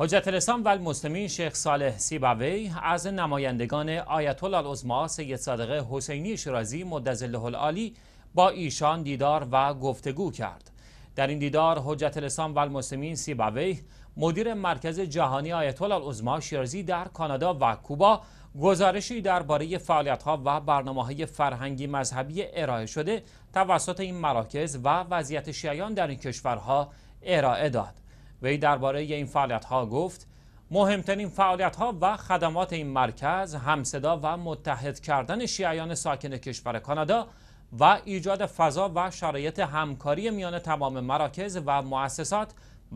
حجت الاسلام و المسلمین شیخ صالح سیبوی از نمایندگان آیت الله العظما سید صادق حسینی شیرازی مدظله العالی با ایشان دیدار و گفتگو کرد در این دیدار حجت الاسلام و المسلمین سیبوی مدیر مرکز جهانی آیت الله العظما شیرازی در کانادا و کوبا گزارشی درباره ها و های فرهنگی مذهبی ارائه شده توسط این مراکز و وضعیت شیعیان در این کشورها ارائه داد وی درباره این فعالیت ها گفت مهمترین فعالیت ها و خدمات این مرکز همصدا و متحد کردن شیعیان ساکن کشور کانادا و ایجاد فضا و شرایط همکاری میان تمام مراکز و مؤسسات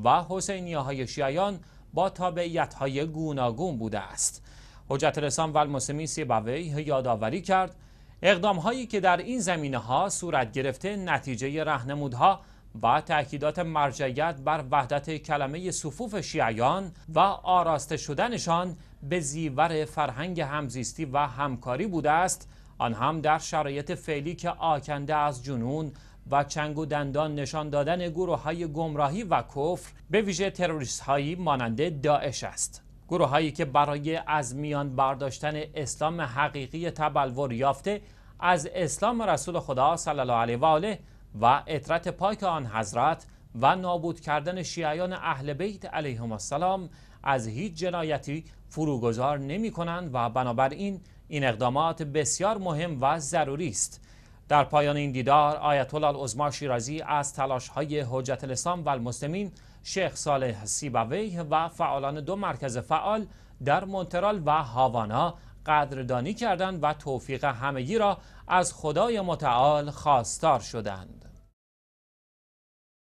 و حسینیه های شیعیان با تابعیت های گوناگون بوده است حجت رسان و المسلمین سیبوی یادآوری کرد اقدام هایی که در این زمینه ها صورت گرفته نتیجه رهنمودها و تاکیدات مرجعیت بر وحدت کلمه صفوف شیعیان و آراسته شدنشان به زیور فرهنگ همزیستی و همکاری بوده است آن هم در شرایط فعلی که آکنده از جنون و چنگ و دندان نشان دادن گروه های گمراهی و کفر به ویژه تروریست هایی مانند داعش است گروه هایی که برای از میان برداشتن اسلام حقیقی تبلور یافته از اسلام رسول خدا صلی الله علیه و آله و اطرت پاک آن حضرت و نابود کردن شیعیان اهل بیت علیهم السلام از هیچ جنایتی فروگذار نمی کنند و بنابراین این اقدامات بسیار مهم و ضروری است در پایان این دیدار آیت الله شیرازی از تلاش های حجت الاسلام و المسلمین شیخ صالح سیبوی و فعالان دو مرکز فعال در مونترال و هاوانا قدردانی کردند و توفیق همگی را از خدای متعال خواستار شدند